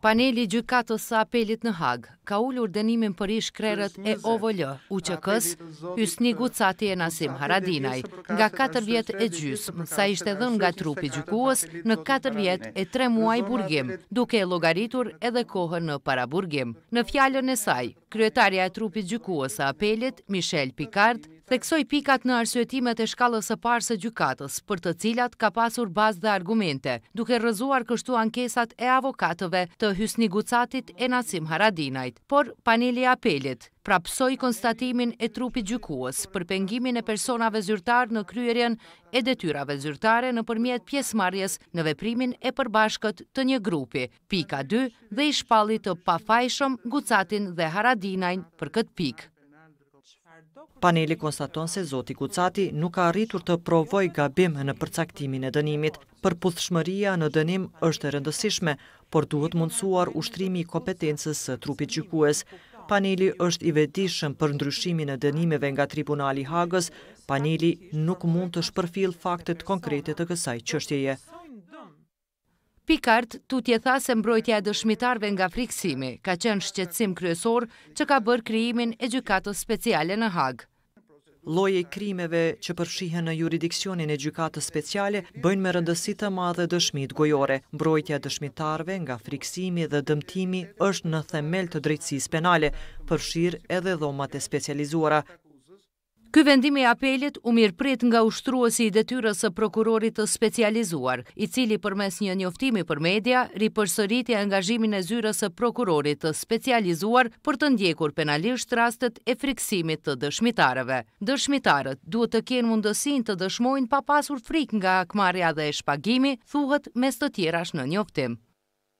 Paneli Gjykatës së Apelit në Hagë ka ullur dënimin për ish krerët e OVL, u që kësë, Hysni Gucati e Nasim Haradinaj, nga 4 vjet e gjysë, sa ishte dhe nga trupi gjykuës në 4 vjet e 3 muaj burgim, duke e logaritur edhe kohën në para burgim. Në fjallën e saj, kryetarja e trupi gjykuës së Apelit, Michel Picard, theksoj pikat në arsuetimet e shkallës e parë së gjykatës, për të cilat ka pasur bazë dhe argumente, duke rëzuar kështu ankesat e avokatëve të Hysni Gucatit e Nasim Haradinajt. Por paneli apelit prapsoj konstatimin e trupit gjykuës për pengimin e personave zyrtar në kryerjen e detyrave zyrtare në përmjet pjesmarjes në veprimin e përbashkët të një grupi, pika 2 dhe i shpalit të pafajshëm Gucatin dhe Haradinajn për këtë pikë. Paneli konstaton se Zoti Kucati nuk ka arritur të provoj gabim në përcaktimin e dënimit. Për puthshmëria në dënim është rëndësishme, por duhet mundësuar ushtrimi i kompetencës së trupit gjykues. Paneli është i vetishëm për ndryshimin e dënimeve nga tribunali hagës, paneli nuk mund të shpërfil faktet konkrete të kësaj qështjeje. Pikart, tu tje tha se mbrojtja e dëshmitarve nga friksimi, ka qenë shqetsim kryesor që ka bërë kryimin e gjykatës speciale në hagë. Loje i krimeve që përshihe në juridikcionin e gjykatës speciale bëjnë me rëndësit të madhe dëshmit gojore. Mbrojtja dëshmitarve nga friksimi dhe dëmtimi është në themel të drejtsis penale, përshirë edhe dhomate specializuara. Ky vendim i apelit u prit nga ushtruesi i detyrës së prokurorit të specializuar, i cili përmes një njoftimi për media ripërsëriti angazhimin e zyrës së prokurorit të specializuar për të ndjekur penalisht rastet e friksimit të dëshmitarëve. Dëshmitarët duhet të kenë mundësinë të dëshmojnë pa pasur frikë nga akmarja dhe shpagimi, thuhet mes të tjerash në njoftim.